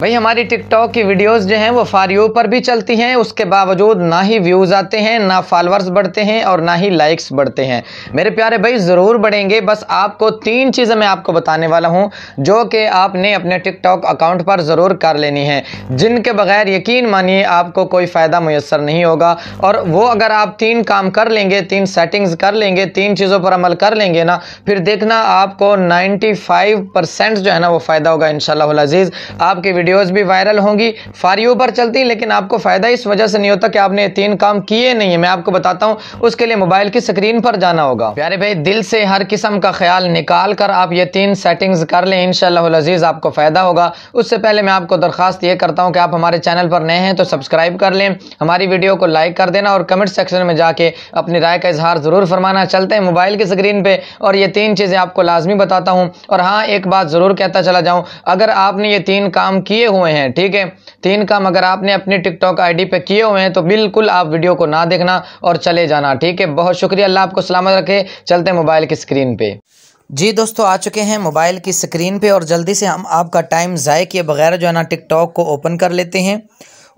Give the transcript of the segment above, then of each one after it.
भाई हमारी टिकटॉक की वीडियोस जो हैं वो फार यू पर भी चलती हैं उसके बावजूद ना ही व्यूज़ आते हैं ना फॉलोअर्स बढ़ते हैं और ना ही लाइक्स बढ़ते हैं मेरे प्यारे भाई ज़रूर बढ़ेंगे बस आपको तीन चीज़ें मैं आपको बताने वाला हूं जो कि आपने अपने टिकटॉक अकाउंट पर ज़रूर कर लेनी है जिनके बगैर यकीन मानिए आपको कोई फ़ायदा मैसर नहीं होगा और वो अगर आप तीन काम कर लेंगे तीन सेटिंग्स कर लेंगे तीन चीज़ों पर अमल कर लेंगे ना फिर देखना आपको नाइन्टी जो है ना वो फ़ायदा होगा इनशालाजीज आपकी वीडियोस भी वायरल होंगी फार यू पर चलती लेकिन आपको फ़ायदा इस वजह से नहीं होता कि आपने तीन काम किए नहीं है मैं आपको बताता हूँ उसके लिए मोबाइल की स्क्रीन पर जाना होगा प्यारे भाई दिल से हर किस्म का ख्याल निकाल कर आप ये तीन सेटिंग्स कर लें इनशालाजीज़ आपको फ़ायदा होगा उससे पहले मैं आपको दरख्वास्त ये करता हूँ कि आप हमारे चैनल पर नए हैं तो सब्सक्राइब कर लें हमारी वीडियो को लाइक कर देना और कमेंट सेक्शन में जाके अपनी राय का इजहार ज़रूर फरमाना चलते हैं मोबाइल की स्क्रीन पर और ये तीन चीज़ें आपको लाजमी बताता हूँ और हाँ एक बात ज़रूर कहता चला जाऊँ अगर आपने ये तीन काम किए किए हुए हैं ठीक है तीन तो काम अगर आपने अपनी टिकटॉक आईडी पे किए हुए हैं तो बिल्कुल आप वीडियो को ना देखना और चले जाना ठीक है बहुत शुक्रिया अल्लाह आपको सलामत रखे चलते मोबाइल की स्क्रीन पे जी दोस्तों आ चुके हैं मोबाइल की स्क्रीन पे और जल्दी से हम आपका टाइम ज़ाय किए बगैर जो है ना टिकटॉक को ओपन कर लेते हैं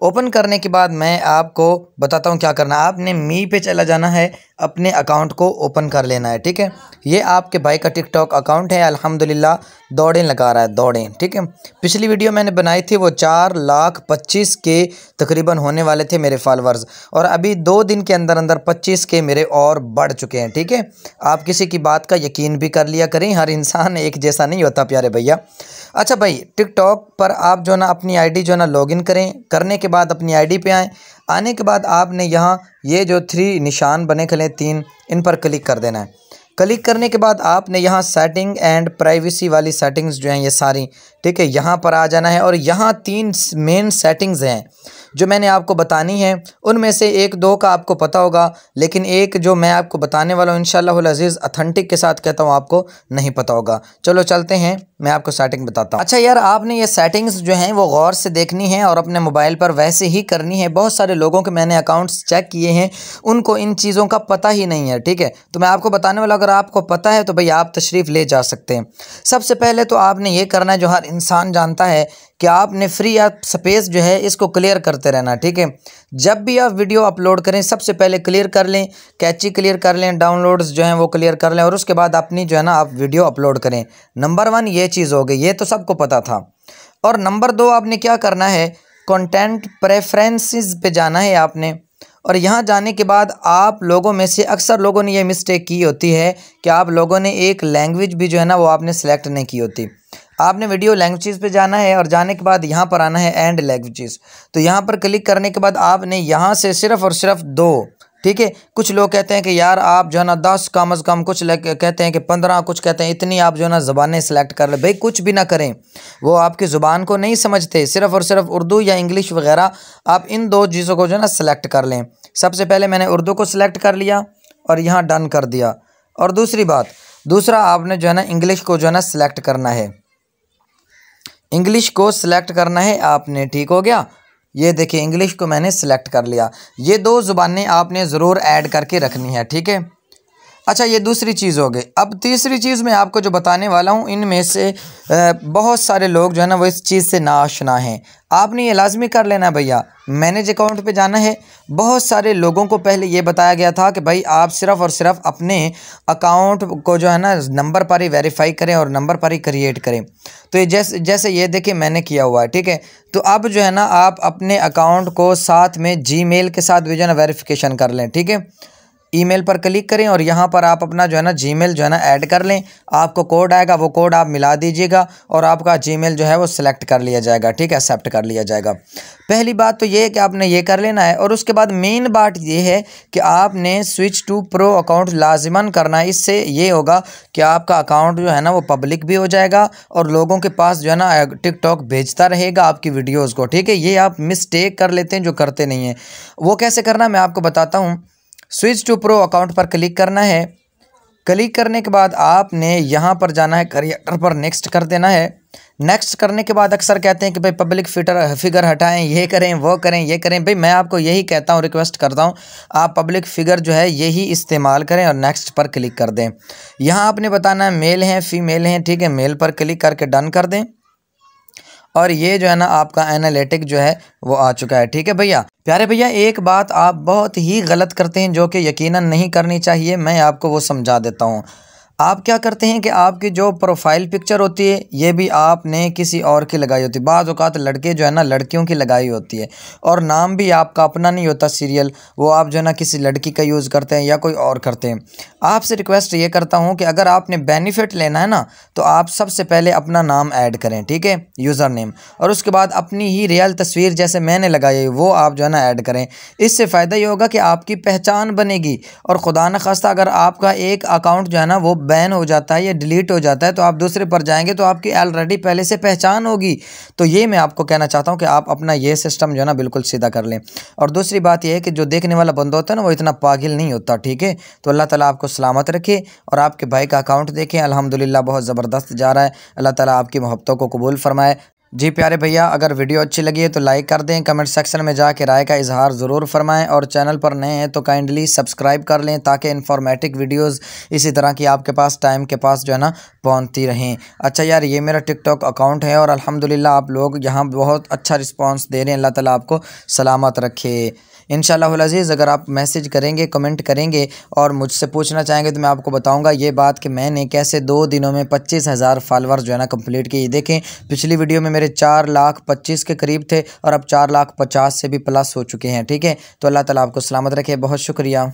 ओपन करने के बाद मैं आपको बताता हूँ क्या करना है आपने मी पे चला जाना है अपने अकाउंट को ओपन कर लेना है ठीक है ये आपके भाई का टिकटॉक अकाउंट है अल्हम्दुलिल्लाह दौड़ें लगा रहा है दौड़ें ठीक है पिछली वीडियो मैंने बनाई थी वो चार लाख पच्चीस के तकरीबन होने वाले थे मेरे फॉलोअर्स और अभी दो दिन के अंदर अंदर पच्चीस के मेरे और बढ़ चुके हैं ठीक है आप किसी की बात का यकीन भी कर लिया करें हर इंसान एक जैसा नहीं होता प्यारे भैया अच्छा भाई टिकटॉक पर आप जो ना अपनी आई जो ना लॉग करें करने के के बाद अपनी आईडी पे आएँ आने के बाद आपने यहाँ ये जो थ्री निशान बने खले तीन इन पर क्लिक कर देना है क्लिक करने के बाद आपने यहाँ सेटिंग एंड प्राइवेसी वाली सेटिंग्स जो हैं ये सारी ठीक है यहाँ पर आ जाना है और यहाँ तीन मेन सेटिंग्स हैं जो मैंने आपको बतानी है उनमें से एक दो का आपको पता होगा लेकिन एक जो मैं आपको बताने वाला हूँ इन अज़ीज़ अथेंटिक के साथ कहता हूँ आपको नहीं पता होगा चलो चलते हैं मैं आपको सेटिंग बताता हूँ अच्छा यार आपने ये सेटिंग्स जो हैं वो गौर से देखनी है और अपने मोबाइल पर वैसे ही करनी है बहुत सारे लोगों के मैंने अकाउंट्स चेक किए हैं उनको इन चीज़ों का पता ही नहीं है ठीक है तो मैं आपको बताने वाला अगर आपको पता है तो भाई आप तशरीफ़ ले जा सकते हैं सबसे पहले तो आपने ये करना है जो हर इंसान जानता है कि आपने फ्री या स्पेस जो है इसको क्लियर करते रहना ठीक है जब भी आप वीडियो अपलोड करें सबसे पहले क्लियर कर लें कैची क्लियर कर लें डाउनलोड्स जो हैं वो क्लियर कर लें और उसके बाद अपनी जो है ना आप वीडियो अपलोड करें नंबर वन ये चीज़ हो गई ये तो सबको पता था और नंबर दो आपने क्या करना है कंटेंट प्रेफरेंसेस पे जाना है आपने और यहाँ जाने के बाद आप लोगों में से अक्सर लोगों ने ये मिस्टेक की होती है कि आप लोगों ने एक लैंग्वेज भी जो है ना वो आपने सेलेक्ट नहीं की होती आपने वीडियो लैंग्वेजेस पे जाना है और जाने के बाद यहाँ पर आना है एंड लैंग्वेजेस तो यहाँ पर क्लिक करने के बाद आपने यहाँ से सिर्फ और सिर्फ दो ठीक है कुछ लोग कहते हैं कि यार आप जो है ना दस कम अज़ कम कुछ कहते हैं कि पंद्रह कुछ कहते हैं इतनी आप जो है ना ज़बानें सेलेक्ट कर लें भाई कुछ भी ना करें वो आपकी ज़ुबान को नहीं समझते सिर्फ़ और सिर्फ उर्दू या इंग्लिश वगैरह आप इन दो चीज़ों को जो है ना सेलेक्ट कर लें सबसे पहले मैंने उर्दू को सिलेक्ट कर लिया और यहाँ डन कर दिया और दूसरी बात दूसरा आपने जो है ना इंग्लिश को जो है ना सिलेक्ट करना है इंग्लिश को सिलेक्ट करना है आपने ठीक हो गया ये देखिए इंग्लिश को मैंने सिलेक्ट कर लिया ये दो ज़ुबानें आपने ज़रूर ऐड करके रखनी है ठीक है अच्छा ये दूसरी चीज़ हो गई अब तीसरी चीज़ मैं आपको जो बताने वाला हूँ इनमें से बहुत सारे लोग जो है ना वो इस चीज़ से नाशना हैं आपने ये लाजमी कर लेना भैया मैनेज अकाउंट पे जाना है बहुत सारे लोगों को पहले ये बताया गया था कि भाई आप सिर्फ़ और सिर्फ अपने अकाउंट को जो है ना नंबर पर ही वेरीफाई करें और नंबर पर ही क्रिएट करें तो ये जैसे जैसे ये देखिए मैंने किया हुआ है ठीक है तो अब जो है ना आप अपने अकाउंट को साथ में जी के साथ भी जो है ना वेरीफिकेशन कर लें ठीक है ईमेल पर क्लिक करें और यहाँ पर आप अपना जो है ना जीमेल जो है ना ऐड कर लें आपको कोड आएगा वो कोड आप मिला दीजिएगा और आपका जीमेल जो है वो सिलेक्ट कर लिया जाएगा ठीक है एक्सेप्ट कर लिया जाएगा पहली बात तो ये है कि आपने ये कर लेना है और उसके बाद मेन बात ये है कि आपने स्विच टू प्रो अकाउंट लाजमन करना है इससे ये होगा कि आपका अकाउंट जो है ना वो पब्लिक भी हो जाएगा और लोगों के पास जो है ना टिकटॉक भेजता रहेगा आपकी वीडियोज़ को ठीक है ये आप मिस्टेक कर लेते हैं जो करते नहीं हैं वो कैसे करना मैं आपको बताता हूँ स्विच टू प्रो अकाउंट पर क्लिक करना है क्लिक करने के बाद आपने यहाँ पर जाना है करियर पर नेक्स्ट कर देना है नेक्स्ट करने के बाद अक्सर कहते हैं कि भाई पब्लिक फिटर फिगर हटाएं ये करें वो करें ये करें भाई मैं आपको यही कहता हूँ रिक्वेस्ट करता हूँ आप पब्लिक फिगर जो है यही इस्तेमाल करें और नेक्स्ट पर क्लिक कर दें यहाँ आपने बताना है मेल हैं फीमेल हैं ठीक है मेल पर क्लिक करके डन कर दें और ये जो है ना आपका एनालिटिक जो है वो आ चुका है ठीक है भैया प्यारे भैया एक बात आप बहुत ही गलत करते हैं जो कि यकीनन नहीं करनी चाहिए मैं आपको वो समझा देता हूँ आप क्या करते हैं कि आपकी जो प्रोफाइल पिक्चर होती है ये भी आपने किसी और की लगाई होती है बाज़ अवत लड़के जो है ना लड़कियों की लगाई होती है और नाम भी आपका अपना नहीं होता सीरियल वो आप जो है ना किसी लड़की का यूज़ करते हैं या कोई और करते हैं आपसे रिक्वेस्ट ये करता हूँ कि अगर आपने बेनिफिट लेना है ना तो आप सबसे पहले अपना नाम ऐड करें ठीक है यूज़र नेम और उसके बाद अपनी ही रियल तस्वीर जैसे मैंने लगाई है वो आप जो है ना ऐड करें इससे फ़ायदा ये होगा कि आपकी पहचान बनेगी और खुदा न खास्ता अगर आपका एक अकाउंट जो है ना वो बैन हो जाता है या डिलीट हो जाता है तो आप दूसरे पर जाएंगे तो आपकी ऑलरेडी पहले से पहचान होगी तो ये मैं आपको कहना चाहता हूँ कि आप अपना ये सिस्टम जो है ना बिल्कुल सीधा कर लें और दूसरी बात यह है कि जो देखने वाला बंदा होता है ना वो इतना पागिल नहीं होता ठीक है तो अल्लाह ताला आपको सलामत रखे और आपके भाई का अकाउंट देखें अलहमदिल्ला बहुत ज़बरदस्त जा रहा है अल्लाह ताला आपकी मोहब्बतों को कबूल फरमाए जी प्यारे भैया अगर वीडियो अच्छी लगी है तो लाइक कर दें कमेंट सेक्शन में जाके राय का इजहार ज़रूर फरमाएं और चैनल पर नए हैं तो काइंडली सब्सक्राइब कर लें ताकि इन्फॉर्मेटिव वीडियोस इसी तरह की आपके पास टाइम के पास जो है ना पहुंचती रहें अच्छा यार ये मेरा टिकटॉक अकाउंट है और अलहमदिल्ला आप लोग यहाँ बहुत अच्छा रिस्पॉन्स दे रहे हैं अल्लाह तला आपको सलामत रखे इन शजीज़ अगर आप मैसेज करेंगे कमेंट करेंगे और मुझसे पूछना चाहेंगे तो मैं आपको बताऊँगा ये बात कि मैंने कैसे दो दिनों में पच्चीस हज़ार फॉलोर जो है ना कम्प्लीट किए देखें पिछली वीडियो में मेरे चार लाख पच्चीस के करीब थे और अब चार लाख पचास से भी प्लस हो चुके हैं ठीक है तो अल्लाह ताला आपको सलामत रखे बहुत शुक्रिया